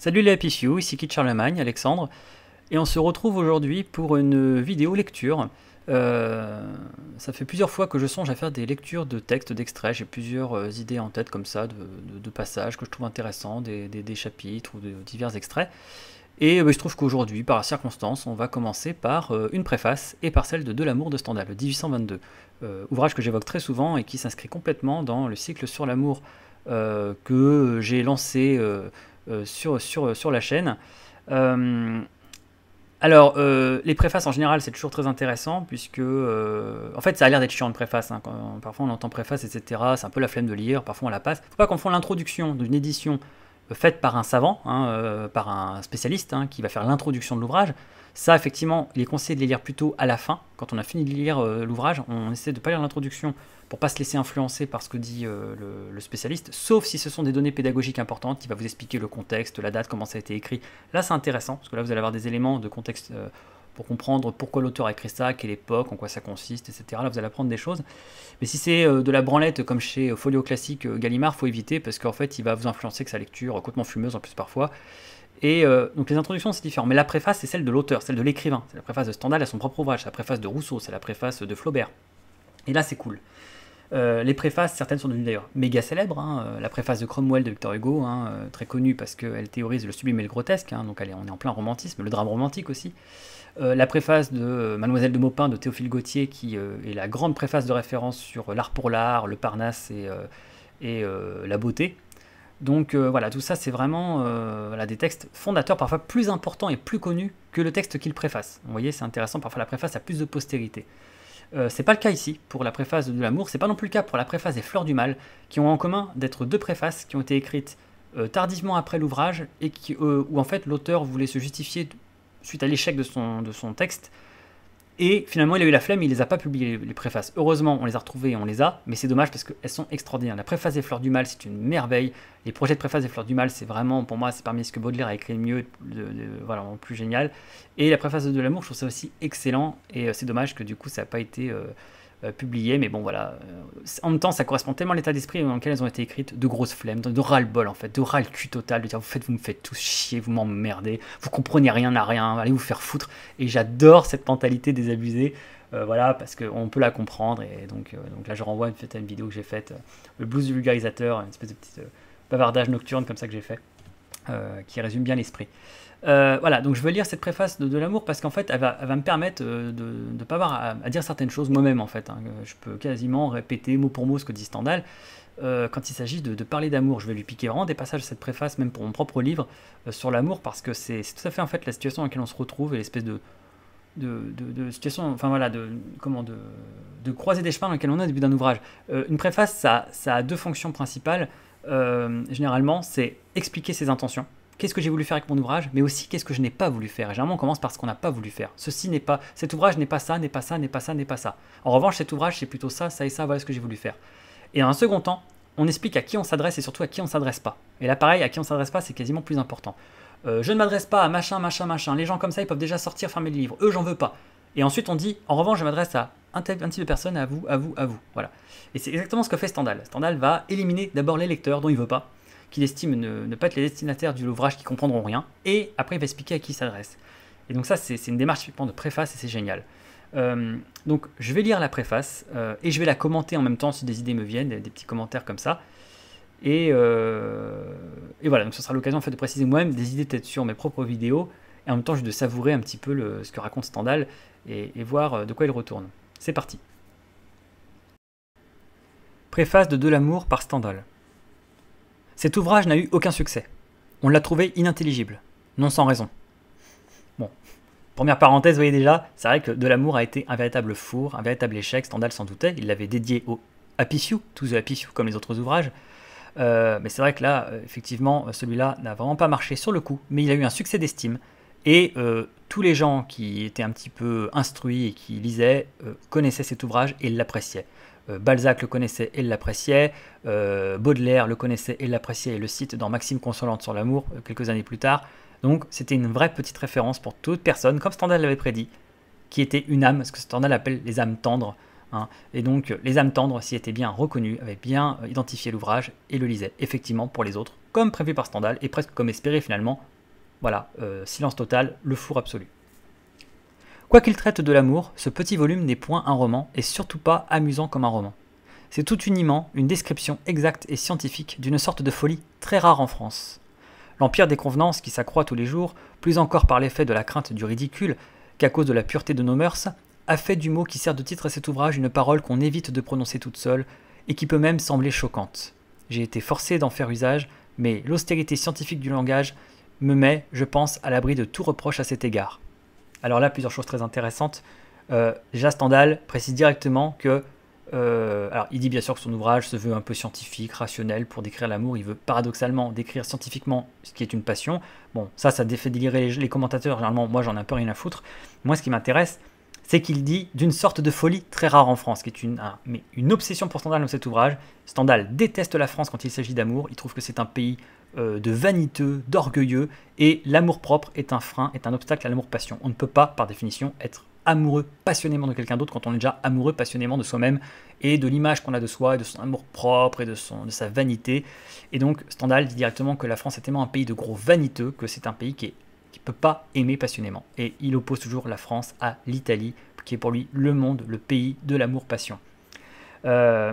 Salut les Happy Few, ici Kit Charlemagne, Alexandre, et on se retrouve aujourd'hui pour une vidéo lecture. Euh, ça fait plusieurs fois que je songe à faire des lectures de textes, d'extraits, j'ai plusieurs euh, idées en tête comme ça, de, passages que je trouve intéressants, des, chapitres ou de, divers extraits. Et euh, bah, je trouve qu'aujourd'hui, par la circonstance, on va commencer par une préface et par celle de De l'amour de Stendhal, 1822, ouvrage que j'évoque très souvent et qui s'inscrit complètement dans le cycle sur l'amour que j'ai lancé euh, sur, sur, la chaîne. Euh, alors, euh, les préfaces en général, c'est toujours très intéressant, puisque. en fait, ça a l'air d'être chiant une préface. Hein, parfois, on entend préface, etc. C'est un peu la flemme de lire, parfois on la passe. Faut pas fasse l'introduction d'une édition faite par un savant, hein, par un spécialiste, hein, qui va faire l'introduction de l'ouvrage, ça, effectivement, il est conseillé de les lire plutôt à la fin, quand on a fini de lire euh, l'ouvrage. On essaie de ne pas lire l'introduction pour pas se laisser influencer par ce que dit euh, le, spécialiste, sauf si ce sont des données pédagogiques importantes qui va vous expliquer le contexte, la date, comment ça a été écrit. Là, c'est intéressant, parce que là, vous allez avoir des éléments de contexte euh, pour comprendre pourquoi l'auteur a écrit ça, quelle époque, en quoi ça consiste, etc. Là, vous allez apprendre des choses. Mais si c'est de la branlette comme chez Folio Classique Gallimard, faut éviter, parce qu'en fait, il va vous influencer que sa lecture, complètement fumeuse en plus parfois. Et euh, donc les introductions, c'est différent. Mais la préface, c'est celle de l'auteur, celle de l'écrivain. C'est la préface de Stendhal à son propre ouvrage, c'est la préface de Rousseau, c'est la préface de Flaubert. Et là, c'est cool. Euh, les préfaces, certaines sont devenues d'ailleurs méga célèbres. Hein. Euh, la préface de Cromwell de Victor Hugo, hein, très connue parce qu'elle théorise le sublime et le grotesque. Hein. donc on est en plein romantisme, le drame romantique aussi. la préface de Mademoiselle de Maupin de Théophile Gautier, qui est la grande préface de référence sur l'art pour l'art, le Parnasse et la beauté donc euh, voilà, tout ça c'est vraiment euh, des textes fondateurs parfois plus importants et plus connus que le texte qu'il préface. Vous voyez, c'est intéressant, parfois la préface a plus de postérité. Euh, c'est pas le cas ici pour la préface de l'amour, c'est pas non plus le cas pour la préface des Fleurs du Mal, qui ont en commun d'être deux préfaces qui ont été écrites tardivement après l'ouvrage et où en fait l'auteur voulait se justifier suite à l'échec de son texte et finalement, il a eu la flemme, il les a pas publiées, les préfaces. Heureusement, on les a retrouvées et on les a, mais c'est dommage parce qu'elles sont extraordinaires. La préface des Fleurs du Mal, c'est une merveille. Les projets de préface des Fleurs du Mal, c'est vraiment, pour moi, c'est parmi ce que Baudelaire a écrit le mieux, de, voilà, plus génial. Et la préface de L'amour, je trouve ça aussi excellent. Et euh, c'est dommage que du coup, ça n'a pas été. Euh, euh, publié, mais bon voilà. Euh, en même temps, ça correspond tellement à l'état d'esprit dans lequel elles ont été écrites, de grosses flemmes, de, ras-le-bol en fait, de ras-le-cul total, de dire vous, faites, vous me faites tous chier, vous m'emmerdez, vous comprenez rien à rien, allez vous faire foutre. Et j'adore cette mentalité désabusée, euh, voilà, parce qu'on peut la comprendre. Et donc, donc là, je renvoie à une vidéo que j'ai faite, le blues du vulgarisateur, une espèce de petit bavardage nocturne comme ça que j'ai fait, qui résume bien l'esprit. Euh, voilà, donc je veux lire cette préface de, l'amour parce qu'en fait, elle va, me permettre euh, de ne pas avoir à, dire certaines choses moi-même, en fait. Hein. Euh, je peux quasiment répéter mot pour mot ce que dit Stendhal quand il s'agit de, parler d'amour. Je vais lui piquer vraiment des passages de cette préface, même pour mon propre livre, sur l'amour, parce que c'est tout à fait en fait la situation dans laquelle on se retrouve et l'espèce de, de, situation, enfin voilà, de, comment, de, croiser des chemins dans laquelle on est au début d'un ouvrage. une préface, ça, a deux fonctions principales. généralement, c'est expliquer ses intentions qu'est-ce que j'ai voulu faire avec mon ouvrage, mais aussi qu'est-ce que je n'ai pas voulu faire. Et généralement, on commence par ce qu'on n'a pas voulu faire. Ceci n'est pas, cet ouvrage n'est pas ça, n'est pas ça, n'est pas ça, n'est pas ça. En revanche, cet ouvrage, c'est plutôt ça, ça et ça, voilà ce que j'ai voulu faire. Et en un second temps, on explique à qui on s'adresse et surtout à qui on s'adresse pas. Et là, pareil, à qui on s'adresse pas, c'est quasiment plus important. Euh, je ne m'adresse pas à machin, machin, machin. Les gens comme ça, ils peuvent déjà sortir, fermer les livres. Eux, j'en veux pas. Et ensuite, on dit, en revanche, je m'adresse à un, type de personnes, à vous, à vous, à vous. Voilà. Et c'est exactement ce que fait Stendhal. Stendhal va éliminer d'abord les lecteurs dont il veut pas qu'il estime ne, pas être les destinataires de l'ouvrage qui comprendront rien, et après il va expliquer à qui il s'adresse. Et donc ça, c'est une démarche de préface et c'est génial. Euh, donc je vais lire la préface euh, et je vais la commenter en même temps si des idées me viennent, des, petits commentaires comme ça. Et, euh, et voilà, donc ce sera l'occasion fait de préciser moi-même des idées peut-être sur mes propres vidéos et en même temps je de savourer un petit peu ce que raconte Stendhal et, et voir de quoi il retourne. C'est parti. Préface de De l'amour par Stendhal. Cet ouvrage n'a eu aucun succès. On l'a trouvé inintelligible, non sans raison. Bon, première parenthèse, vous voyez déjà, c'est vrai que De l'amour a été un véritable four, un véritable échec, Stendhal s'en doutait, il l'avait dédié au Happy Few, tous Happy Few comme les autres ouvrages. Euh, mais c'est vrai que là, euh, effectivement, celui-là n'a vraiment pas marché sur le coup, mais il a eu un succès d'estime. Et euh, tous les gens qui étaient un petit peu instruits et qui lisaient connaissaient cet ouvrage et l'appréciaient. Euh, Balzac le connaissait et l'appréciait, euh, Baudelaire le connaissait et l'appréciait et le cite dans Maxime consolante sur l'amour euh, quelques années plus tard. Donc c'était une vraie petite référence pour toute personne, comme Stendhal l'avait prédit, qui était une âme, ce que Stendhal appelle les âmes tendres. Hein. Et donc les âmes tendres s'y étaient bien reconnues, avaient bien identifié l'ouvrage et le lisaient, effectivement pour les autres, comme prévu par Stendhal et presque comme espéré finalement. Voilà, silence total, le four absolu. Quoi qu'il traite de l'amour, ce petit volume n'est point un roman et surtout pas amusant comme un roman. C'est tout uniment une description exacte et scientifique d'une sorte de folie très rare en France. L'empire des convenances qui s'accroît tous les jours, plus encore par l'effet de la crainte du ridicule qu'à cause de la pureté de nos mœurs, a fait du mot qui sert de titre à cet ouvrage une parole qu'on évite de prononcer toute seule et qui peut même sembler choquante. J'ai été forcé d'en faire usage, mais l'austérité scientifique du langage me met, je pense, à l'abri de tout reproche à cet égard. Alors là, plusieurs choses très intéressantes. Euh, Stendhal précise directement que. Euh, alors, il dit bien sûr que son ouvrage se veut un peu scientifique, rationnel pour décrire l'amour. Il veut paradoxalement décrire scientifiquement ce qui est une passion. Bon, ça, ça défait délirer les, les commentateurs. Généralement, moi, j'en ai un peu rien à foutre. Moi, ce qui m'intéresse, c'est qu'il dit d'une sorte de folie très rare en France, qui est une, mais une obsession pour Stendhal dans cet ouvrage. Stendhal déteste la France quand il s'agit d'amour, il trouve que c'est un pays euh, de vaniteux, d'orgueilleux, et l'amour-propre est un frein, est un obstacle à l'amour-passion. On ne peut pas, par définition, être amoureux passionnément de quelqu'un d'autre quand on est déjà amoureux passionnément de soi-même et de l'image qu'on a de soi et de son amour-propre et de, son, de sa vanité. Et donc Stendhal dit directement que la France est tellement un pays de gros vaniteux que c'est un pays qui est pas aimer passionnément. Et il oppose toujours la France à l'Italie, qui est pour lui le monde, le pays de l'amour-passion. Euh,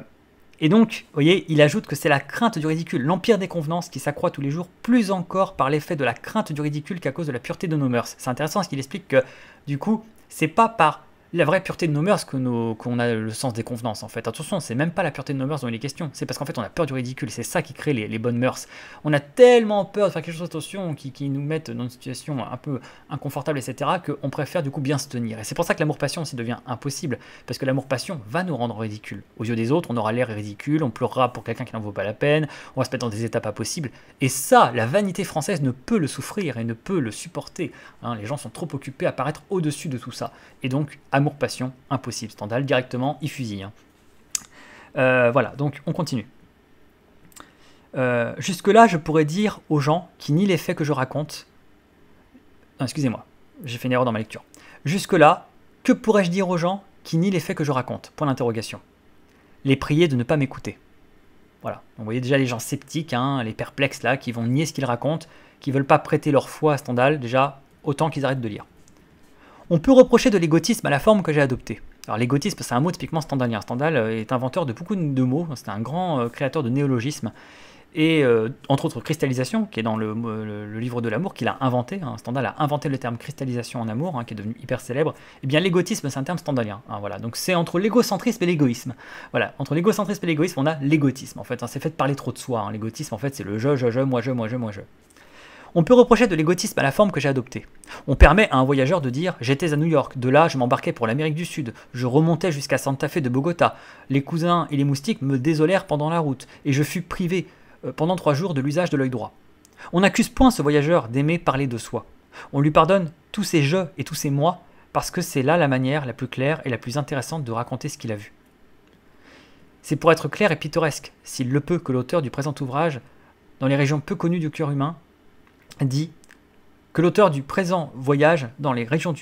et donc, voyez, il ajoute que c'est la crainte du ridicule, l'empire des convenances qui s'accroît tous les jours, plus encore par l'effet de la crainte du ridicule qu'à cause de la pureté de nos mœurs. C'est intéressant ce qu'il explique que, du coup, c'est pas par la vraie pureté de nos mœurs que qu'on a le sens des convenances en fait. Attention, c'est même pas la pureté de nos mœurs dont il est question. C'est parce qu'en fait on a peur du ridicule. C'est ça qui crée les, bonnes mœurs. On a tellement peur de faire quelque chose attention qui, qui nous mette dans une situation un peu inconfortable, etc. qu'on préfère du coup bien se tenir. Et c'est pour ça que l'amour-passion aussi devient impossible parce que l'amour-passion va nous rendre ridicule. Aux yeux des autres, on aura l'air ridicule, on pleurera pour quelqu'un qui n'en vaut pas la peine, on va se mettre dans des états pas possibles. Et ça, la vanité française ne peut le souffrir et ne peut le supporter. Hein. les gens sont trop occupés à paraître au-dessus de tout ça. Et donc amour-passion, impossible. Stendhal directement, il fusille. Hein. Euh, voilà, donc on continue. Euh, jusque-là, je pourrais dire aux gens qui nient les faits que je raconte. Excusez-moi, j'ai fait une erreur dans ma lecture. Jusque-là, que pourrais-je dire aux gens qui nient les faits que je raconte Point d'interrogation. Les prier de ne pas m'écouter. Voilà, On vous voyez déjà les gens sceptiques, hein, les perplexes là, qui vont nier ce qu'ils racontent, qui veulent pas prêter leur foi à Stendhal, déjà, autant qu'ils arrêtent de lire. On peut reprocher de l'égotisme à la forme que j'ai adoptée. Alors l'égotisme, c'est un mot typiquement standardien. Stendhal euh, est inventeur de beaucoup de mots, c'est un grand euh, créateur de néologismes. Et euh, entre autres, cristallisation, qui est dans le, livre de l'amour, qu'il a inventé. Hein. Stendhal a inventé le terme cristallisation en amour, hein, qui est devenu hyper célèbre. Eh bien, l'égotisme, c'est un terme standalien. Hein, voilà. Donc c'est entre l'égocentrisme et l'égoïsme. Voilà, entre l'égocentrisme et l'égoïsme, on a l'égotisme. En fait, c'est fait de parler trop de soi. L'égotisme, en fait, c'est le je, je, je, moi, je, moi, je, moi, je. On peut reprocher de l'égotisme à la forme que j'ai adoptée. On permet à un voyageur de dire j'étais à New York, de là je m'embarquais pour l'Amérique du Sud, je remontais jusqu'à Santa Fe de Bogota, les cousins et les moustiques me désolèrent pendant la route, et je fus privé euh, pendant trois jours de l'usage de l'œil droit. On n'accuse point ce voyageur d'aimer parler de soi. On lui pardonne tous ses je et tous ses moi, parce que c'est là la manière la plus claire et la plus intéressante de raconter ce qu'il a vu. C'est pour être clair et pittoresque, s'il le peut, que l'auteur du présent ouvrage, dans les régions peu connues du cœur humain, dit que l'auteur du présent voyage dans les régions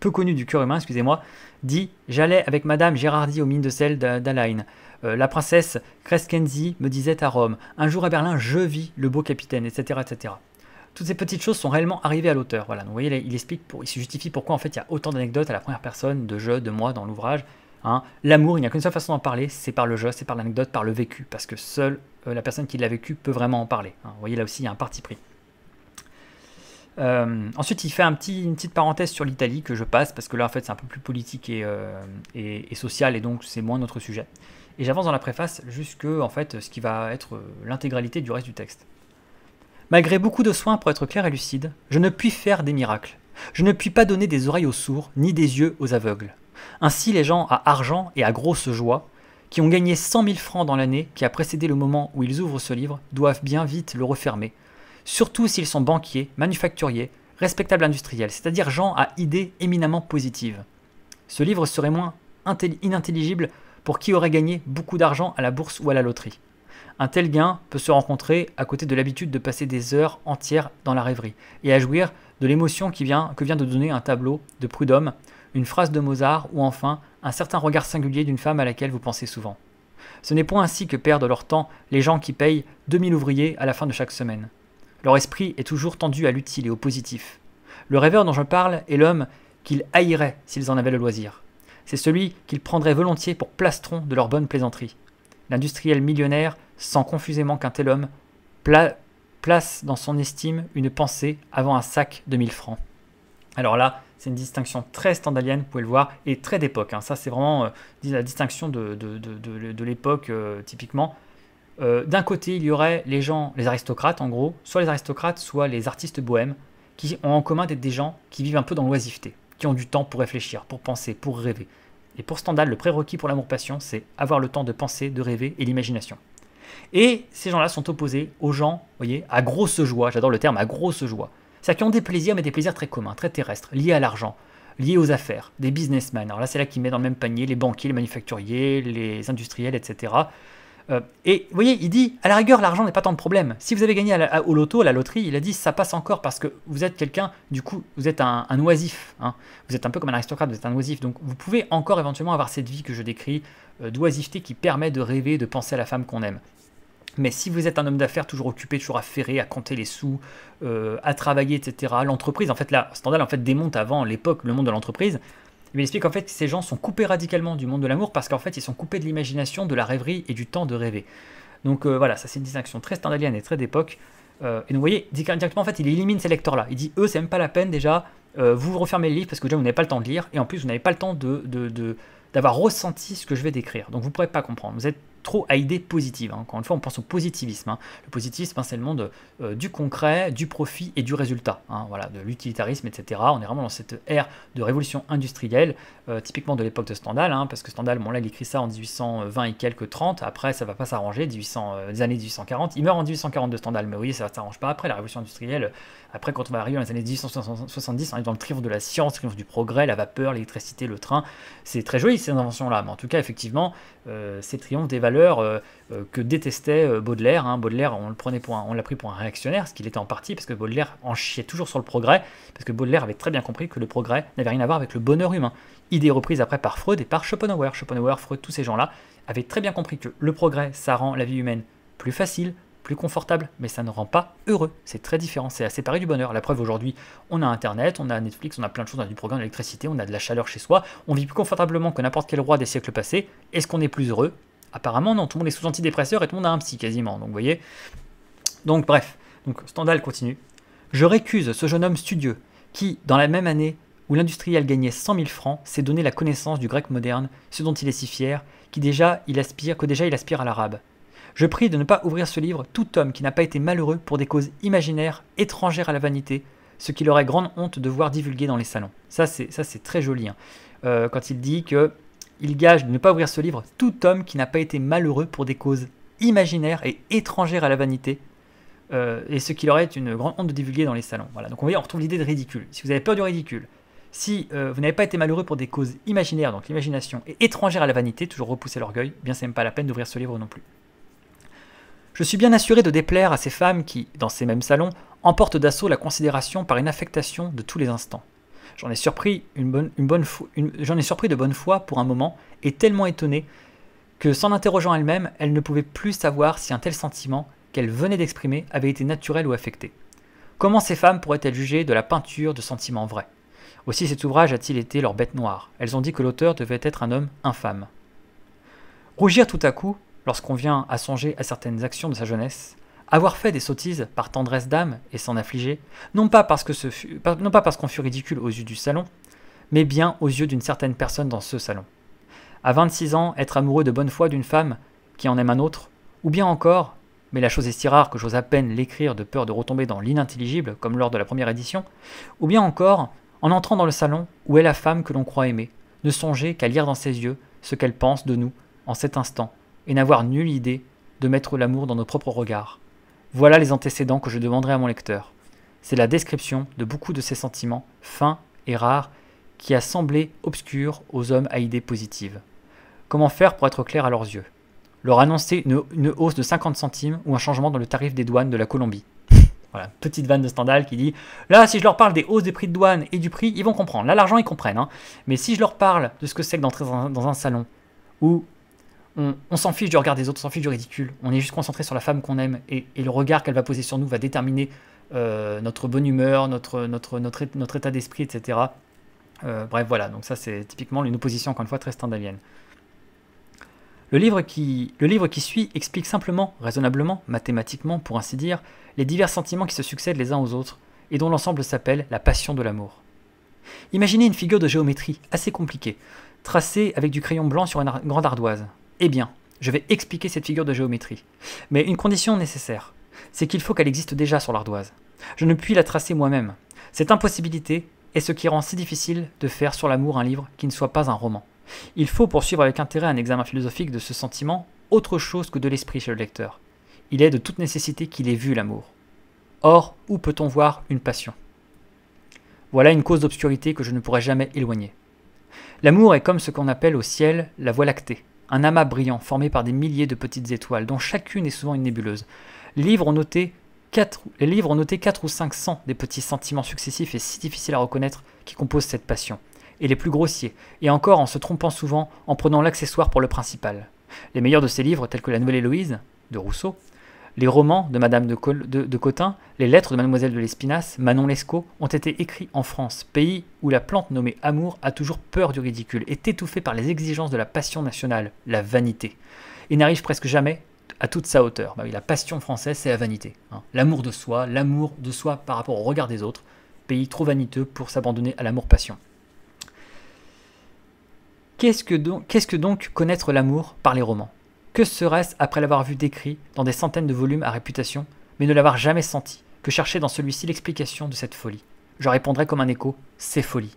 peu connues du cœur humain, excusez-moi, dit J'allais avec Madame Gérardi aux mines de sel d'Alain. Euh, la princesse Crescenzi me disait à Rome Un jour à Berlin, je vis le beau capitaine, etc. etc. Toutes ces petites choses sont réellement arrivées à l'auteur. Voilà, vous voyez, il explique, il se justifie pourquoi en fait il y a autant d'anecdotes à la première personne, de je, de moi dans l'ouvrage. Hein. L'amour, il n'y a qu'une seule façon d'en parler, c'est par le jeu, c'est par l'anecdote, par le vécu, parce que seule euh, la personne qui l'a vécu peut vraiment en parler. Hein. Vous voyez, là aussi, il y a un parti pris. Euh, ensuite, il fait une petite parenthèse sur l'Italie que je passe parce que là, en fait, c'est un peu plus politique euh, et, social et donc c'est moins notre sujet. Et j'avance dans la préface jusque en fait ce qui va être euh, l'intégralité du reste du texte. Malgré beaucoup de soins pour être clair et lucide, je ne puis faire des miracles. Je ne puis pas donner des oreilles aux sourds ni des yeux aux aveugles. Ainsi, les gens à argent et à grosse joie, qui ont gagné 100 000 francs dans l'année qui a précédé le moment où ils ouvrent ce livre, doivent bien vite le refermer surtout s'ils sont banquiers, manufacturiers, respectables industriels, c'est-à-dire gens à idées éminemment positives. Ce livre serait moins inintelligible pour qui aurait gagné beaucoup d'argent à la bourse ou à la loterie. Un tel gain peut se rencontrer à côté de l'habitude de passer des heures entières dans la rêverie et à jouir de l'émotion que vient de donner un tableau de Prudhomme, une phrase de Mozart ou enfin un certain regard singulier d'une femme à laquelle vous pensez souvent. Ce n'est point ainsi que perdent leur temps les gens qui payent 2000 ouvriers à la fin de chaque semaine. Leur esprit est toujours tendu à l'utile et au positif. Le rêveur dont je parle est l'homme qu'ils haïraient s'ils en avaient le loisir. C'est celui qu'ils prendraient volontiers pour plastron de leurs bonnes plaisanteries. L'industriel millionnaire sent confusément qu'un tel homme place dans son estime une pensée avant un sac de 1000 francs. Alors là, c'est une distinction très standalienne, vous pouvez le voir, et très d'époque. Hein. Ça, c'est vraiment euh, la distinction de, l'époque euh, typiquement. Euh, d'un côté, il y aurait les gens, les aristocrates en gros, soit les aristocrates, soit les artistes bohèmes, qui ont en commun d'être des gens qui vivent un peu dans l'oisiveté, qui ont du temps pour réfléchir, pour penser, pour rêver. Et pour Stendhal, le prérequis pour l'amour-passion, c'est avoir le temps de penser, de rêver et l'imagination. Et ces gens-là sont opposés aux gens, voyez, à grosse joie, j'adore le terme, à grosse joie. C'est-à-dire ont des plaisirs, mais des plaisirs très communs, très terrestres, liés à l'argent, liés aux affaires, des businessmen. Alors là, c'est là qui met dans le même panier les banquiers, les manufacturiers, les industriels, etc. Euh, et vous voyez, il dit, à la rigueur, l'argent n'est pas tant de problème. Si vous avez gagné au loto, à la loterie, il a dit, ça passe encore parce que vous êtes quelqu'un, du coup, vous êtes un, oisif. Hein. Vous êtes un peu comme un aristocrate, vous êtes un oisif. Donc vous pouvez encore éventuellement avoir cette vie que je décris, euh, d'oisiveté qui permet de rêver, de penser à la femme qu'on aime. Mais si vous êtes un homme d'affaires toujours occupé, toujours affairé, à compter les sous, euh, à travailler, etc., l'entreprise, en fait, la standard en fait démonte avant l'époque le monde de l'entreprise il explique qu'en fait ces gens sont coupés radicalement du monde de l'amour parce qu'en fait ils sont coupés de l'imagination, de la rêverie et du temps de rêver. Donc euh, voilà, ça c'est une distinction très standardienne et très d'époque. Euh, et donc vous voyez, directement en fait il élimine ces lecteurs-là. Il dit eux c'est même pas la peine déjà, euh, vous refermez le livre parce que déjà vous n'avez pas le temps de lire et en plus vous n'avez pas le temps de, de d'avoir ressenti ce que je vais décrire. Donc vous ne pourrez pas comprendre. Vous êtes trop à idée positive. Quand hein. Encore une fois, on pense au positivisme. Hein. Le positivisme, hein, c'est le monde euh, du concret, du profit et du résultat. voilà, de l'utilitarisme, etc. On est vraiment dans cette ère de révolution industrielle, euh, typiquement de l'époque de Stendhal, parce que Stendhal, bon là, il écrit ça en 1820 et quelques 30. Après, ça va pas s'arranger. 1800, euh, les années 1840. Il meurt en 1840 de Stendhal, mais oui, ça s'arrange pas. Après, la révolution industrielle après, quand on va arriver dans les années 1870, on est dans le triomphe de la science, le triomphe du progrès, la vapeur, l'électricité, le train. C'est très joli ces inventions-là, mais en tout cas, effectivement, euh, c'est triomphe des valeurs euh, euh, que détestait euh, Baudelaire. Hein. Baudelaire, on le prenait pour on l'a pris pour un réactionnaire, ce qu'il était en partie, parce que Baudelaire en chiait toujours sur le progrès, parce que Baudelaire avait très bien compris que le progrès n'avait rien à voir avec le bonheur humain. Idée reprise après par Freud et par Schopenhauer. Schopenhauer, Freud, tous ces gens-là avaient très bien compris que le progrès, ça rend la vie humaine plus facile, plus confortable, mais ça ne rend pas heureux. C'est très différent, c'est à séparer du bonheur. La preuve aujourd'hui, on a Internet, on a Netflix, on a plein de choses, on a du programme d'électricité, on a de la chaleur chez soi, on vit plus confortablement que n'importe quel roi des siècles passés. Est-ce qu'on est plus heureux Apparemment non, tout le monde est sous antidépresseur et tout le monde a un psy quasiment, donc vous voyez. Donc bref, donc Stendhal continue. Je récuse ce jeune homme studieux qui, dans la même année où l'industriel gagnait 100 000 francs, s'est donné la connaissance du grec moderne, ce dont il est si fier, qui déjà il aspire, que déjà il aspire à l'arabe. Je prie de ne pas ouvrir ce livre tout homme qui n'a pas été malheureux pour des causes imaginaires, étrangères à la vanité, ce qu'il aurait grande honte de voir divulgué dans les salons. Ça, c'est, ça, c'est très joli. Hein. Euh, quand il dit que il gage de ne pas ouvrir ce livre tout homme qui n'a pas été malheureux pour des causes imaginaires et étrangères à la vanité, euh, et ce qu'il aurait une grande honte de divulguer dans les salons. Voilà. Donc on, on retrouve l'idée de ridicule. Si vous avez peur du ridicule, si euh, vous n'avez pas été malheureux pour des causes imaginaires, donc l'imagination, est étrangère à la vanité, toujours repousser l'orgueil, bien c'est même pas la peine d'ouvrir ce livre non plus. Je suis bien assuré de déplaire à ces femmes qui, dans ces mêmes salons, emportent d'assaut la considération par une affectation de tous les instants. J'en ai, surpris une bonne, j'en ai surpris de bonne foi pour un moment, et tellement étonné que, s'en interrogeant elle-même, elle ne pouvait plus savoir si un tel sentiment qu'elle venait d'exprimer avait été naturel ou affecté. Comment ces femmes pourraient-elles juger de la peinture de sentiments vrais Aussi cet ouvrage a-t-il été leur bête noire. Elles ont dit que l'auteur devait être un homme infâme. Rougir tout à coup, lorsqu'on vient à songer à certaines actions de sa jeunesse, avoir fait des sottises par tendresse d'âme et s'en affliger, non pas parce, qu'on fut ridicule aux yeux du salon, mais bien aux yeux d'une certaine personne dans ce salon. À 26 ans, être amoureux de bonne foi d'une femme qui en aime un autre, ou bien encore, mais la chose est si rare que j'ose à peine l'écrire de peur de retomber dans l'inintelligible comme lors de la première édition, ou bien encore, en entrant dans le salon où est la femme que l'on croit aimer, ne songer qu'à lire dans ses yeux ce qu'elle pense de nous en cet instant et n'avoir nulle idée de mettre l'amour dans nos propres regards. Voilà les antécédents que je demanderai à mon lecteur. C'est la description de beaucoup de ces sentiments fins et rares qui a semblé obscur aux hommes à idées positives. Comment faire pour être clair à leurs yeux Leur annoncer une, hausse de 50 centimes ou un changement dans le tarif des douanes de la Colombie. voilà, petite vanne de Stendhal qui dit Là, si je leur parle des hausses des prix de douane et du prix, ils vont comprendre. Là, l'argent, ils comprennent. Hein. Mais si je leur parle de ce que c'est que d'entrer dans, dans un salon, ou on, s'en fiche du regard des autres, on s'en fiche du ridicule. On est juste concentré sur la femme qu'on aime et, le regard qu'elle va poser sur nous va déterminer euh, notre bonne humeur, notre, état d'esprit, etc. Euh, bref, voilà. Donc ça, c'est typiquement une opposition, encore une fois, très stendhalienne. Le livre, qui, le livre qui suit explique simplement, raisonnablement, mathématiquement, pour ainsi dire, les divers sentiments qui se succèdent les uns aux autres et dont l'ensemble s'appelle la passion de l'amour. Imaginez une figure de géométrie assez compliquée, tracée avec du crayon blanc sur une grande ardoise. Eh bien, je vais expliquer cette figure de géométrie. Mais une condition nécessaire, c'est qu'il faut qu'elle existe déjà sur l'ardoise. Je ne puis la tracer moi-même. Cette impossibilité est ce qui rend si difficile de faire sur l'amour un livre qui ne soit pas un roman. Il faut poursuivre avec intérêt un examen philosophique de ce sentiment, autre chose que de l'esprit chez le lecteur. Il est de toute nécessité qu'il ait vu l'amour. Or, où peut-on voir une passion Voilà une cause d'obscurité que je ne pourrai jamais éloigner. L'amour est comme ce qu'on appelle au ciel la voie lactée un amas brillant formé par des milliers de petites étoiles, dont chacune est souvent une nébuleuse. Les livres ont noté 4, les livres ont noté ou 500 des petits sentiments successifs et si difficiles à reconnaître qui composent cette passion, et les plus grossiers, et encore en se trompant souvent en prenant l'accessoire pour le principal. Les meilleurs de ces livres, tels que La Nouvelle Héloïse, de Rousseau, les romans de Madame de, Cotin, les lettres de Mademoiselle de l'Espinasse, Manon Lescaut, ont été écrits en France, pays où la plante nommée amour a toujours peur du ridicule, est étouffée par les exigences de la passion nationale, la vanité, et n'arrive presque jamais à toute sa hauteur. Bah la passion française, c'est la vanité. Hein. L'amour de soi, l'amour de soi par rapport au regard des autres, pays trop vaniteux pour s'abandonner à l'amour-passion. Qu'est-ce que donc connaître l'amour par les romans que serait-ce après l'avoir vu décrit dans des centaines de volumes à réputation, mais ne l'avoir jamais senti, que chercher dans celui-ci l'explication de cette folie Je répondrai comme un écho, c'est folie.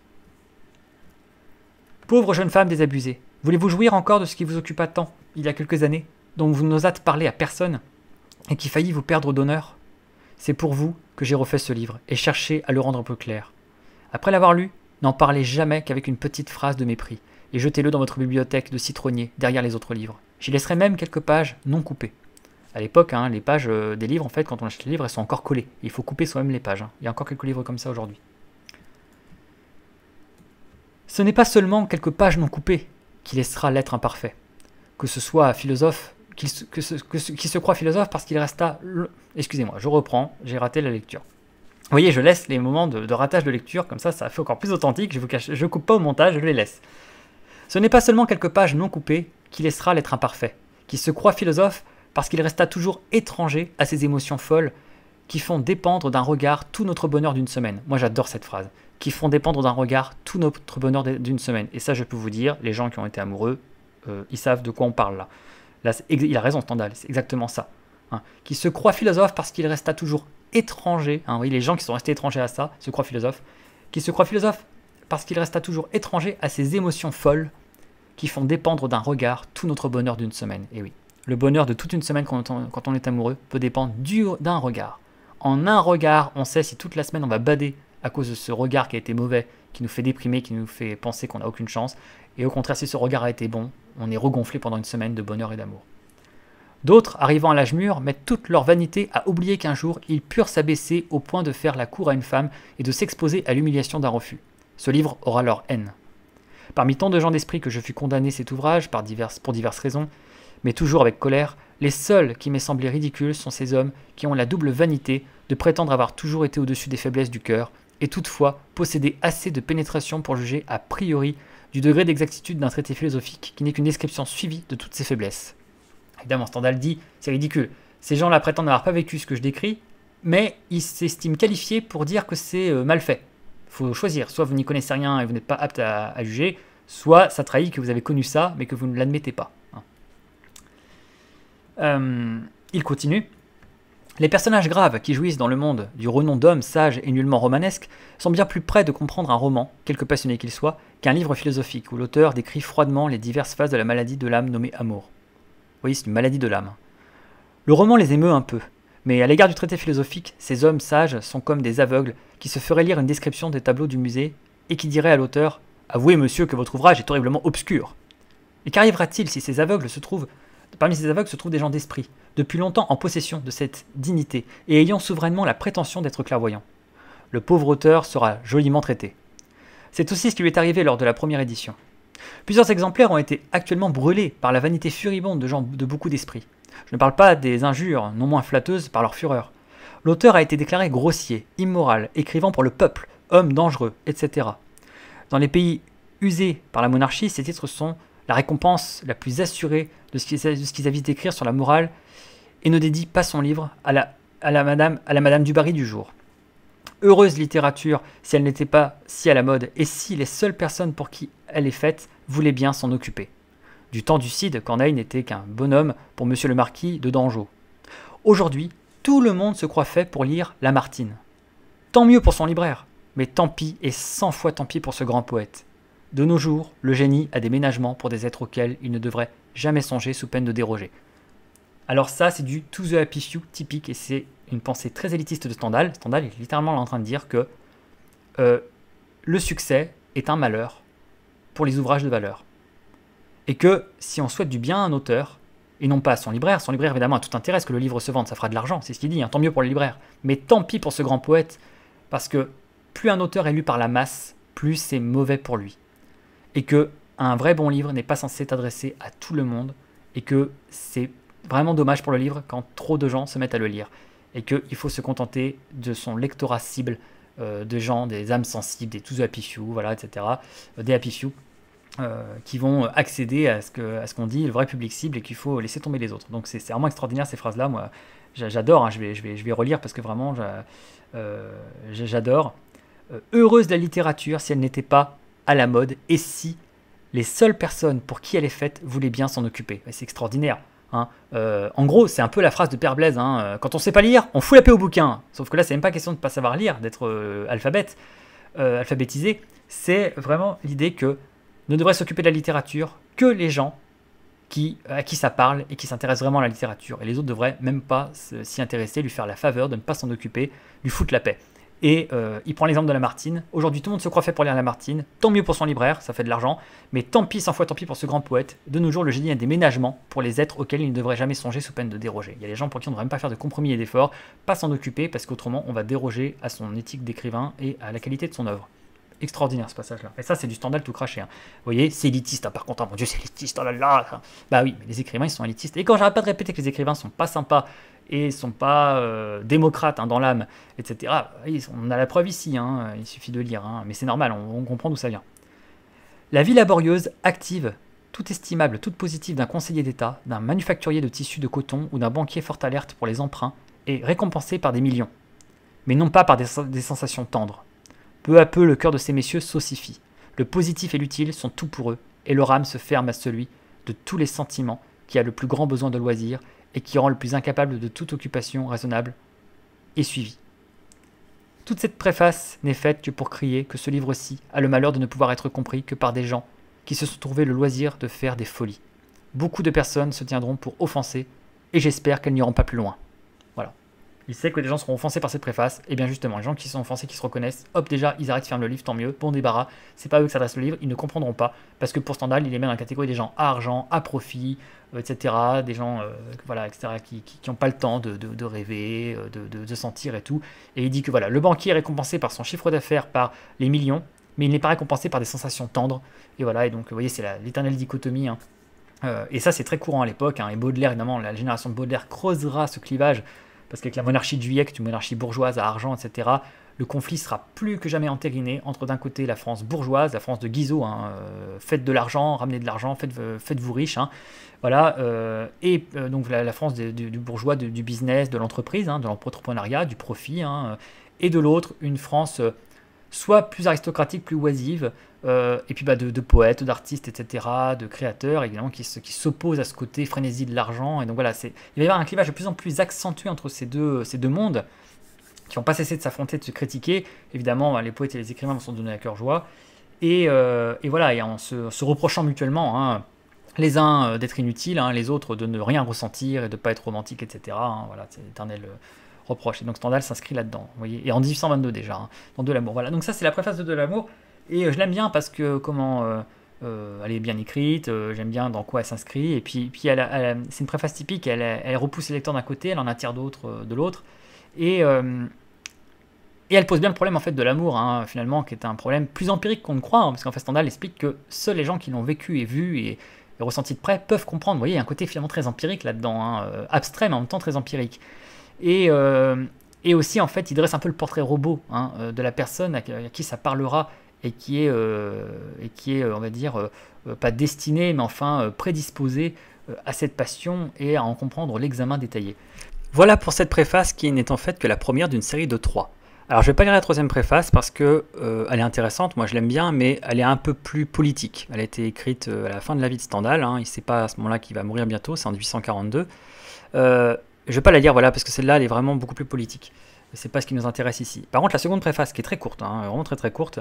Pauvre jeune femme désabusée, voulez-vous jouir encore de ce qui vous occupa tant, il y a quelques années, dont vous n'osâtes parler à personne, et qui faillit vous perdre d'honneur C'est pour vous que j'ai refait ce livre, et cherché à le rendre un peu clair. Après l'avoir lu, n'en parlez jamais qu'avec une petite phrase de mépris, et jetez-le dans votre bibliothèque de citronnier, derrière les autres livres. J'y laisserai même quelques pages non coupées. À l'époque, hein, les pages euh, des livres, en fait, quand on achète les livres, elles sont encore collées. Il faut couper soi-même les pages. Hein. Il y a encore quelques livres comme ça aujourd'hui. Ce n'est pas seulement quelques pages non coupées qui laissera l'être imparfait, que ce soit philosophe, Qu'il se, croit philosophe parce qu'il resta... Excusez-moi, je reprends, j'ai raté la lecture. Vous voyez, je laisse les moments de, de, ratage de lecture, comme ça, ça fait encore plus authentique, je vous cache, je coupe pas au montage, je les laisse. Ce n'est pas seulement quelques pages non coupées qui laissera l'être imparfait, qui se croit philosophe parce qu'il resta toujours étranger à ses émotions folles qui font dépendre d'un regard tout notre bonheur d'une semaine. Moi j'adore cette phrase. Qui font dépendre d'un regard tout notre bonheur d'une semaine. Et ça je peux vous dire, les gens qui ont été amoureux, euh, ils savent de quoi on parle là. il a raison Stendhal, c'est exactement ça. Hein. Qui se croit philosophe parce qu'il resta toujours étranger. Hein, oui, les gens qui sont restés étrangers à ça se croient philosophe. Qui se croit philosophe parce qu'il resta toujours étranger à ses émotions folles qui font dépendre d'un regard tout notre bonheur d'une semaine. Et oui, le bonheur de toute une semaine quand on, quand on est amoureux peut dépendre d'un regard. En un regard, on sait si toute la semaine on va bader à cause de ce regard qui a été mauvais, qui nous fait déprimer, qui nous fait penser qu'on n'a aucune chance. Et au contraire, si ce regard a été bon, on est regonflé pendant une semaine de bonheur et d'amour. D'autres, arrivant à l'âge mûr, mettent toute leur vanité à oublier qu'un jour, ils purent s'abaisser au point de faire la cour à une femme et de s'exposer à l'humiliation d'un refus. Ce livre aura leur haine. Parmi tant de gens d'esprit que je fus condamné cet ouvrage pour diverses raisons, mais toujours avec colère, les seuls qui m'aient semblé ridicules sont ces hommes qui ont la double vanité de prétendre avoir toujours été au-dessus des faiblesses du cœur, et toutefois posséder assez de pénétration pour juger a priori du degré d'exactitude d'un traité philosophique qui n'est qu'une description suivie de toutes ces faiblesses. Évidemment, Stendhal dit, c'est ridicule, ces gens-là prétendent n'avoir pas vécu ce que je décris, mais ils s'estiment qualifiés pour dire que c'est euh, mal fait faut choisir. Soit vous n'y connaissez rien et vous n'êtes pas apte à, juger, soit ça trahit que vous avez connu ça, mais que vous ne l'admettez pas. Hein. Euh, il continue. Les personnages graves qui jouissent dans le monde du renom d'hommes sages et nullement romanesques sont bien plus près de comprendre un roman, quelque passionné qu'il soit, qu'un livre philosophique où l'auteur décrit froidement les diverses phases de la maladie de l'âme nommée amour. Vous voyez, c'est une maladie de l'âme. Hein. Le roman les émeut un peu, mais à l'égard du traité philosophique, ces hommes sages sont comme des aveugles qui se feraient lire une description des tableaux du musée et qui diraient à l'auteur Avouez, monsieur, que votre ouvrage est horriblement obscur. Et qu'arrivera-t-il si ces aveugles se trouvent Parmi ces aveugles se trouvent des gens d'esprit, depuis longtemps en possession de cette dignité et ayant souverainement la prétention d'être clairvoyants. Le pauvre auteur sera joliment traité. C'est aussi ce qui lui est arrivé lors de la première édition. Plusieurs exemplaires ont été actuellement brûlés par la vanité furibonde de gens de beaucoup d'esprit. Je ne parle pas des injures, non moins flatteuses par leur fureur. L'auteur a été déclaré grossier, immoral, écrivant pour le peuple, homme dangereux, etc. Dans les pays usés par la monarchie, ces titres sont la récompense la plus assurée de ce qu'ils avisent d'écrire sur la morale et ne dédie pas son livre à la, madame, à la madame Dubarry du jour. Heureuse littérature si elle n'était pas si à la mode et si les seules personnes pour qui elle est faite voulaient bien s'en occuper du temps du Cid, Corneille n'était qu'un bonhomme pour monsieur le marquis de Dangeau. Aujourd'hui, tout le monde se croit fait pour lire Lamartine. Tant mieux pour son libraire, mais tant pis et cent fois tant pis pour ce grand poète. De nos jours, le génie a des ménagements pour des êtres auxquels il ne devrait jamais songer sous peine de déroger. Alors ça, c'est du To the Happy Few typique et c'est une pensée très élitiste de Stendhal. Stendhal est littéralement en train de dire que euh, le succès est un malheur pour les ouvrages de valeur et que si on souhaite du bien à un auteur, et non pas à son libraire, son libraire évidemment a tout intérêt que le livre se vende, ça fera de l'argent, c'est ce qu'il dit, hein, tant mieux pour le libraire, mais tant pis pour ce grand poète, parce que plus un auteur est lu par la masse, plus c'est mauvais pour lui. Et que un vrai bon livre n'est pas censé être adressé à tout le monde, et que c'est vraiment dommage pour le livre quand trop de gens se mettent à le lire, et qu'il faut se contenter de son lectorat cible, euh, de gens, des âmes sensibles, des tous happy few, voilà, etc., euh, des happy few, euh, qui vont accéder à ce qu'on dit, le vrai public cible, et qu'il faut laisser tomber les autres. Donc c'est vraiment extraordinaire ces phrases-là, moi j'adore, hein. je, vais, je, vais, relire parce que vraiment euh, j'adore. Euh, heureuse de la littérature si elle n'était pas à la mode, et si les seules personnes pour qui elle est faite voulaient bien s'en occuper. C'est extraordinaire. Hein. en gros, c'est un peu la phrase de Père Blaise, hein. quand on sait pas lire, on fout la paix au bouquin. Sauf que là, c'est même pas question de ne pas savoir lire, d'être alphabète, alphabétisé. C'est vraiment l'idée que ne devraient s'occuper de la littérature que les gens qui, euh, à qui ça parle et qui s'intéressent vraiment à la littérature. Et les autres devraient même pas s'y intéresser, lui faire la faveur de ne pas s'en occuper, lui foutre la paix. Et euh, il prend l'exemple de Lamartine. Aujourd'hui, tout le monde se croit fait pour lire Lamartine. Tant mieux pour son libraire, ça fait de l'argent. Mais tant pis, 100 fois tant pis pour ce grand poète. De nos jours, le génie a des ménagements pour les êtres auxquels il ne devrait jamais songer sous peine de déroger. Il y a des gens pour qui on ne devrait même pas faire de compromis et d'efforts, pas s'en occuper, parce qu'autrement, on va déroger à son éthique d'écrivain et à la qualité de son œuvre extraordinaire ce passage-là. Et ça, c'est du scandale tout craché. Hein. Vous voyez, c'est élitiste, hein. par contre, hein, mon Dieu, c'est élitiste, oh là là Bah oui, les écrivains, ils sont élitistes. Et quand j'arrête pas de répéter que les écrivains sont pas sympas et sont pas euh, démocrates dans l'âme, etc., on a la preuve ici, il suffit de lire, mais c'est normal, on, comprend d'où ça vient. La vie laborieuse, active, tout estimable, toute positive d'un conseiller d'État, d'un manufacturier de tissus de coton ou d'un banquier fort alerte pour les emprunts est récompensée par des millions, mais non pas par des sensations tendres peu à peu, le cœur de ces messieurs s'ossifie. Le positif et l'utile sont tout pour eux, et leur âme se ferme à celui de tous les sentiments qui a le plus grand besoin de loisir et qui rend le plus incapable de toute occupation raisonnable et suivie. Toute cette préface n'est faite que pour crier que ce livre-ci a le malheur de ne pouvoir être compris que par des gens qui se sont trouvés le loisir de faire des folies. Beaucoup de personnes se tiendront pour offenser, et j'espère qu'elles n'iront pas plus loin il sait que des gens seront offensés par cette préface, et bien justement, les gens qui sont offensés, qui se reconnaissent, hop déjà, ils arrêtent, faire le livre, tant mieux, bon débarras, c'est pas eux que s'adresse le livre, ils ne comprendront pas, parce que pour Stendhal, il est même dans la catégorie des gens à argent, à profit, euh, etc., des gens, euh, voilà, etc., qui n'ont pas le temps de, rêver, euh, de, sentir et tout, et il dit que voilà, le banquier est récompensé par son chiffre d'affaires, par les millions, mais il n'est pas récompensé par des sensations tendres, et voilà, et donc, vous voyez, c'est l'éternelle dichotomie, hein. et ça, c'est très courant à l'époque, hein. et Baudelaire, évidemment, la génération de Baudelaire creusera ce clivage, parce qu'avec la monarchie de Juillet, une monarchie bourgeoise à argent, etc., le conflit sera plus que jamais entériné entre d'un côté la France bourgeoise, la France de Guizot, hein, euh, faites de l'argent, ramenez de l'argent, faites, euh, vous riches, hein, voilà, euh, et donc la, France du, bourgeois, du business, de l'entreprise, hein, de l'entrepreneuriat, du profit, hein, et de l'autre une France soit plus aristocratique, plus oisive, euh, et puis bah, de, poètes, d'artistes, etc., de créateurs, évidemment, qui, qui s'opposent à ce côté frénésie de l'argent. Et donc voilà, c'est, il va y avoir un clivage de plus en plus accentué entre ces deux, ces deux mondes, qui vont pas cesser de s'affronter, de se critiquer. Évidemment, bah, les poètes et les écrivains vont s'en donner à cœur joie. Et, euh, et voilà, et en se, se reprochant mutuellement, hein, les uns euh, d'être inutiles, hein, les autres de ne rien ressentir et de ne pas être romantique, etc. Hein, voilà, c'est l'éternel reproche. Et donc Stendhal s'inscrit là-dedans, vous voyez. Et en 1822 déjà, dans De l'amour. Voilà, donc ça c'est la préface de De l'amour. Et euh, je l'aime bien parce que comment euh, euh, elle est bien écrite, j'aime bien dans quoi elle s'inscrit, et puis, puis elle, c'est une préface typique, elle, repousse les lecteurs d'un côté, elle en attire d'autres de l'autre, et, et elle pose bien le problème en fait de l'amour, hein, finalement, qui est un problème plus empirique qu'on ne croit, hein, parce qu'en fait Stendhal explique que seuls les gens qui l'ont vécu et vu et, ressenti de près peuvent comprendre, vous voyez, il y a un côté finalement très empirique là-dedans, hein, abstrait mais en même temps très empirique. Et, et aussi en fait il dresse un peu le portrait robot de la personne à qui ça parlera et qui est, euh, et qui est euh, on va dire, euh, pas destiné, mais enfin prédisposé à cette passion et à en comprendre l'examen détaillé. Voilà pour cette préface qui n'est en fait que la première d'une série de trois. Alors je ne vais pas lire la troisième préface parce qu'elle est intéressante, moi je l'aime bien, mais elle est un peu plus politique. Elle a été écrite à la fin de la vie de Stendhal, hein, il ne sait pas à ce moment-là qu'il va mourir bientôt, c'est en 1842. Je ne vais pas la lire, voilà, parce que celle-là elle est vraiment beaucoup plus politique. Ce n'est pas ce qui nous intéresse ici. Par contre la seconde préface qui est très courte, hein, vraiment très très courte,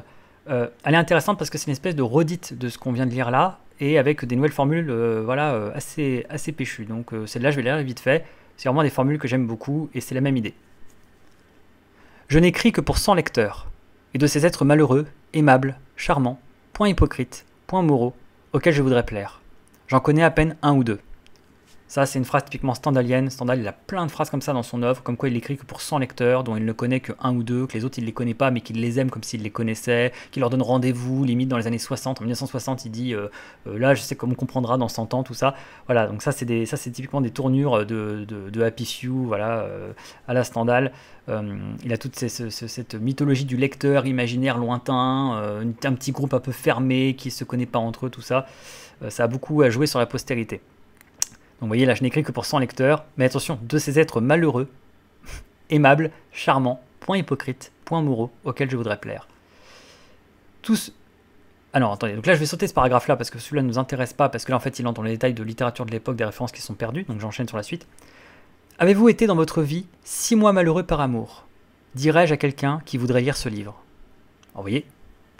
euh, elle est intéressante parce que c'est une espèce de redite de ce qu'on vient de lire là, et avec des nouvelles formules euh, voilà, euh, assez, assez péchues. Donc celle-là, je vais la lire vite fait. C'est vraiment des formules que j'aime beaucoup, et c'est la même idée. Je n'écris que pour 100 lecteurs, et de ces êtres malheureux, aimables, charmants, point hypocrites, point moraux, auxquels je voudrais plaire. J'en connais à peine un ou deux. Ça, c'est une phrase typiquement standalienne. Stendhal, il a plein de phrases comme ça dans son œuvre, comme quoi il écrit que pour 100 lecteurs, dont il ne connaît que un ou deux, que les autres, il ne les connaît pas, mais qu'il les aime comme s'il les connaissait, qu'il leur donne rendez-vous, limite dans les années 60. En 1960, il dit euh, euh, Là, je sais comment on comprendra dans 100 ans, tout ça. Voilà, donc ça, c'est, ça, c'est typiquement des tournures de, de, de Happy Few, voilà, euh, à la Stendhal. il a toute cette mythologie du lecteur imaginaire lointain, un petit groupe un peu fermé qui ne se connaît pas entre eux, tout ça. ça a beaucoup à jouer sur la postérité. Donc vous voyez, là, je n'écris que pour 100 lecteurs, mais attention, de ces êtres malheureux, aimables, charmants, point hypocrites, point moraux, auxquels je voudrais plaire. Tous... Alors, ah attendez, donc là je vais sauter ce paragraphe-là parce que celui-là ne nous intéresse pas, parce que là en fait il entre dans les détails de littérature de l'époque, des références qui sont perdues, donc j'enchaîne sur la suite. Avez-vous été dans votre vie six mois malheureux par amour dirais-je à quelqu'un qui voudrait lire ce livre Alors, vous voyez,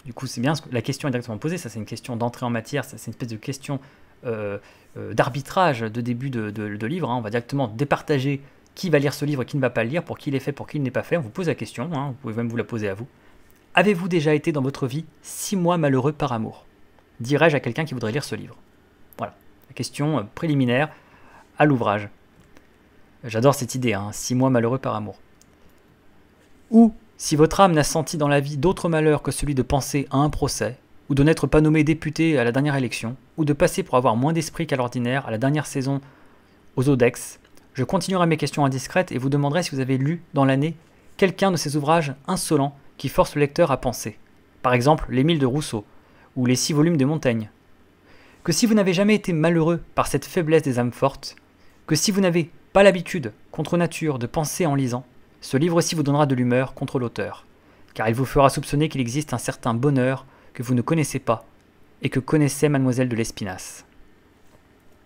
du coup, c'est bien, la question est directement posée, ça c'est une question d'entrée en matière, c'est une espèce de question euh, euh, d'arbitrage de début de, livre. Hein. On va directement départager qui va lire ce livre et qui ne va pas le lire, pour qui il est fait, pour qui il n'est pas fait. On vous pose la question, hein. vous pouvez même vous la poser à vous. Avez-vous déjà été dans votre vie six mois malheureux par amour Dirais-je à quelqu'un qui voudrait lire ce livre. Voilà, la question euh, préliminaire à l'ouvrage. J'adore cette idée, hein. six mois malheureux par amour. Ou, si votre âme n'a senti dans la vie d'autre malheur que celui de penser à un procès, ou de n'être pas nommé député à la dernière élection, ou de passer pour avoir moins d'esprit qu'à l'ordinaire à la dernière saison aux Odex, je continuerai mes questions indiscrètes et vous demanderai si vous avez lu, dans l'année, quelqu'un de ces ouvrages insolents qui forcent le lecteur à penser. Par exemple, l'Émile de Rousseau, ou les six volumes de Montaigne. Que si vous n'avez jamais été malheureux par cette faiblesse des âmes fortes, que si vous n'avez pas l'habitude, contre nature, de penser en lisant, ce livre-ci vous donnera de l'humeur contre l'auteur, car il vous fera soupçonner qu'il existe un certain bonheur que vous ne connaissez pas et que connaissait Mademoiselle de l'Espinasse.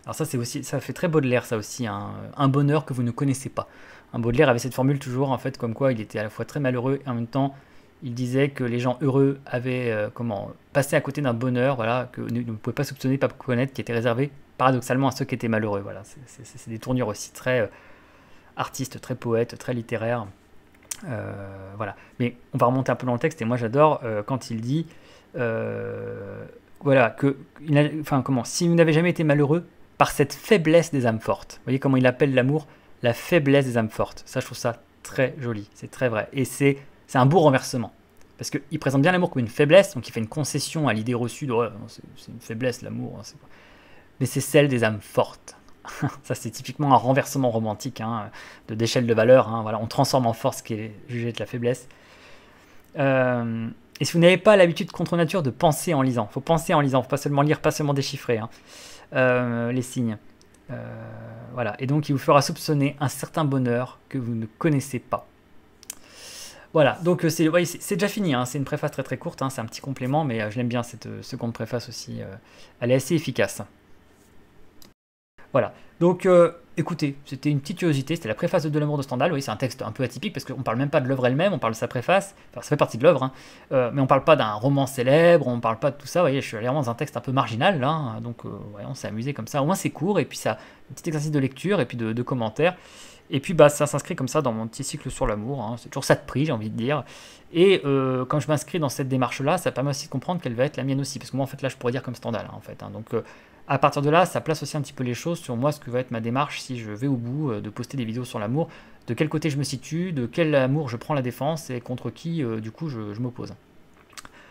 Alors ça, c'est aussi, ça fait très Baudelaire, ça aussi, hein. un bonheur que vous ne connaissez pas. Un Baudelaire avait cette formule toujours, en fait, comme quoi il était à la fois très malheureux et en même temps, il disait que les gens heureux avaient euh, comment passé à côté d'un bonheur, voilà, que ne, ne pouvait pas soupçonner, pas connaître, qui était réservé paradoxalement à ceux qui étaient malheureux. Voilà, c'est des tournures aussi très euh, artistes, très poètes, très littéraires. Euh, voilà. Mais on va remonter un peu dans le texte, et moi j'adore euh, quand il dit euh, voilà, que, enfin, comment, si vous n'avez jamais été malheureux par cette faiblesse des âmes fortes. Vous voyez comment il appelle l'amour la faiblesse des âmes fortes. Ça, je trouve ça très joli, c'est très vrai. Et c'est un beau renversement. Parce qu'il présente bien l'amour comme une faiblesse, donc il fait une concession à l'idée reçue de oh, c'est une faiblesse l'amour. Hein, mais c'est celle des âmes fortes. ça c'est typiquement un renversement romantique hein, de d'échelle de valeur. Hein, voilà, on transforme en force ce qui est jugé de la faiblesse. Euh, et si vous n'avez pas l'habitude contre nature de penser en lisant, faut penser en lisant, faut pas seulement lire, pas seulement déchiffrer hein, euh, les signes. Euh, voilà, et donc il vous fera soupçonner un certain bonheur que vous ne connaissez pas. Voilà, donc c'est déjà fini, c'est une préface très très courte, c'est un petit complément, mais je l'aime bien cette seconde préface aussi, elle est assez efficace. Voilà. Donc, euh, écoutez, c'était une petite curiosité. C'était la préface de De l'amour de Stendhal. Oui, c'est un texte un peu atypique parce qu'on ne parle même pas de l'œuvre elle-même, on parle de sa préface. Enfin, ça fait partie de l'œuvre, hein. euh, mais on ne parle pas d'un roman célèbre, on ne parle pas de tout ça. Vous voyez, je suis allé dans un texte un peu marginal, hein. donc, euh, ouais, on s'est amusé comme ça. Au moins, c'est court et puis ça, un petit exercice de lecture et puis de, commentaires. Et puis bah, ça s'inscrit comme ça dans mon petit cycle sur l'amour, hein. c'est toujours ça de prix j'ai envie de dire. Et quand je m'inscris dans cette démarche-là, ça permet aussi de comprendre quelle va être la mienne aussi, parce que moi en fait là je pourrais dire comme Stendhal en fait. donc à partir de là, ça place aussi un petit peu les choses sur moi, ce que va être ma démarche si je vais au bout euh, de poster des vidéos sur l'amour, de quel côté je me situe, de quel amour je prends la défense et contre qui, euh, du coup, je, m'oppose.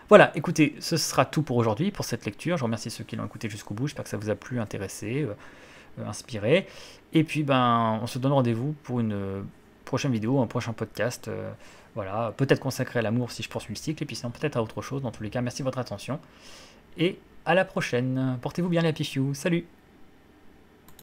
Voilà, écoutez, ce sera tout pour aujourd'hui, pour cette lecture. Je remercie ceux qui l'ont écouté jusqu'au bout. J'espère que ça vous a plu, intéressé, euh, inspiré. Et puis, ben, on se donne rendez-vous pour une prochaine vidéo, un prochain podcast. voilà, peut-être consacré à l'amour si je poursuis le cycle, et puis sinon peut-être à autre chose. Dans tous les cas, merci de votre attention. Et à la prochaine. Portez-vous bien les Happy Salut